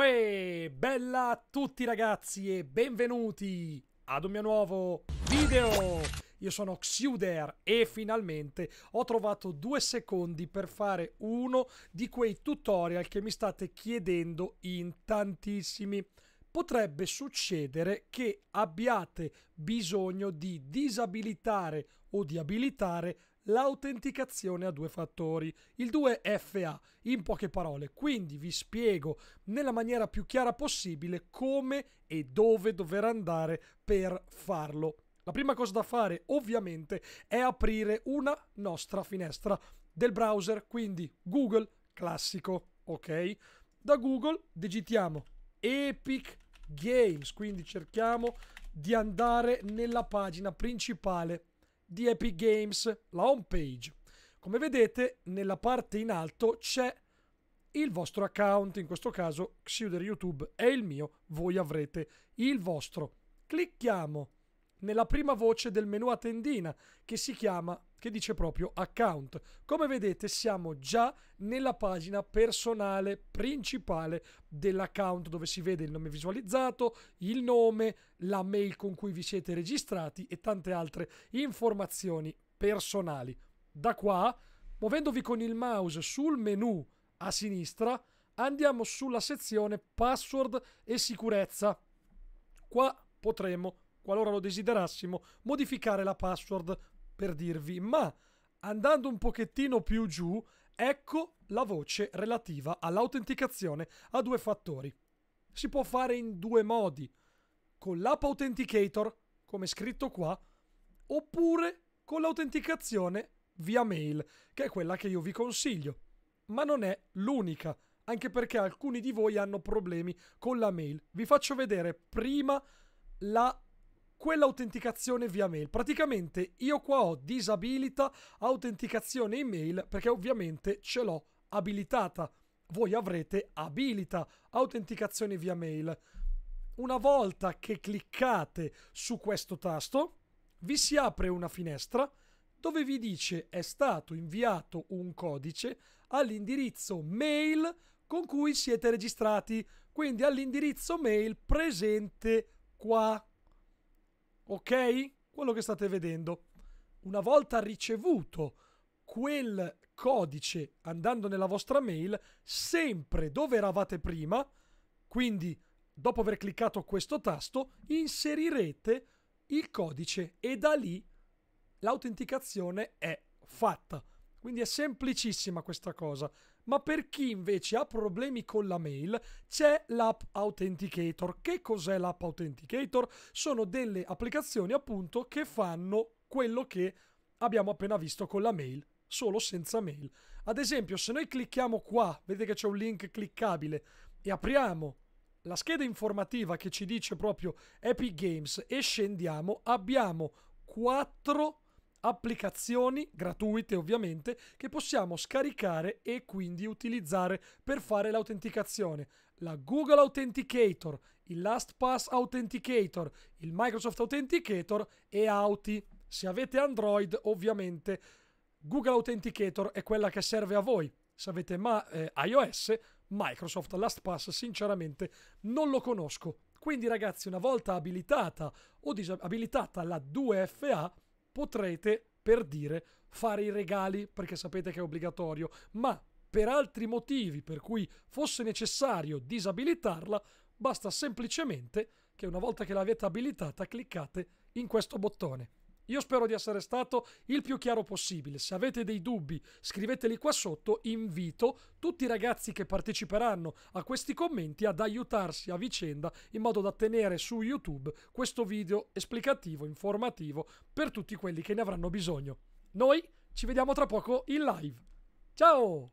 Uè, bella a tutti ragazzi e benvenuti ad un mio nuovo video! Io sono Xuder e finalmente ho trovato due secondi per fare uno di quei tutorial che mi state chiedendo in tantissimi potrebbe succedere che abbiate bisogno di disabilitare o di abilitare l'autenticazione a due fattori, il 2FA, in poche parole. Quindi vi spiego nella maniera più chiara possibile come e dove dover andare per farlo. La prima cosa da fare ovviamente è aprire una nostra finestra del browser, quindi Google classico, ok? Da Google digitiamo Epic Games, quindi cerchiamo di andare nella pagina principale di Epic Games, la home page. Come vedete, nella parte in alto c'è il vostro account, in questo caso Xuder YouTube è il mio, voi avrete il vostro. Clicchiamo nella prima voce del menu a tendina che si chiama che dice proprio account. Come vedete siamo già nella pagina personale principale dell'account dove si vede il nome visualizzato, il nome, la mail con cui vi siete registrati e tante altre informazioni personali. Da qua, muovendovi con il mouse sul menu a sinistra, andiamo sulla sezione password e sicurezza. Qua potremo qualora lo desiderassimo, modificare la password per dirvi, ma andando un pochettino più giù, ecco la voce relativa all'autenticazione a due fattori. Si può fare in due modi, con l'app Authenticator, come scritto qua, oppure con l'autenticazione via mail, che è quella che io vi consiglio. Ma non è l'unica, anche perché alcuni di voi hanno problemi con la mail. Vi faccio vedere prima la quell'autenticazione via mail. Praticamente io qua ho disabilita autenticazione email perché ovviamente ce l'ho abilitata. Voi avrete abilita autenticazione via mail. Una volta che cliccate su questo tasto, vi si apre una finestra dove vi dice è stato inviato un codice all'indirizzo mail con cui siete registrati, quindi all'indirizzo mail presente qua. Ok? Quello che state vedendo. Una volta ricevuto quel codice andando nella vostra mail, sempre dove eravate prima, quindi dopo aver cliccato questo tasto, inserirete il codice e da lì l'autenticazione è fatta. Quindi è semplicissima questa cosa ma per chi invece ha problemi con la mail c'è l'app Authenticator. Che cos'è l'app Authenticator? Sono delle applicazioni appunto che fanno quello che abbiamo appena visto con la mail solo senza mail. Ad esempio, se noi clicchiamo qua, vedete che c'è un link cliccabile e apriamo la scheda informativa che ci dice proprio Epic Games e scendiamo, abbiamo quattro applicazioni gratuite ovviamente che possiamo scaricare e quindi utilizzare per fare l'autenticazione. La Google Authenticator, il LastPass Authenticator, il Microsoft Authenticator e Auti. Se avete Android ovviamente Google Authenticator è quella che serve a voi. Se avete ma- eh, iOS, Microsoft LastPass sinceramente non lo conosco. Quindi ragazzi, una volta abilitata o disabilitata la 2FA, potrete, per dire, fare i regali perché sapete che è obbligatorio, ma per altri motivi per cui fosse necessario disabilitarla, basta semplicemente che una volta che l'avete abilitata cliccate in questo bottone. Io spero di essere stato il più chiaro possibile. Se avete dei dubbi, scriveteli qua sotto. Invito tutti i ragazzi che parteciperanno a questi commenti ad aiutarsi a vicenda in modo da tenere su YouTube questo video esplicativo, informativo per tutti quelli che ne avranno bisogno. Noi ci vediamo tra poco in live. Ciao!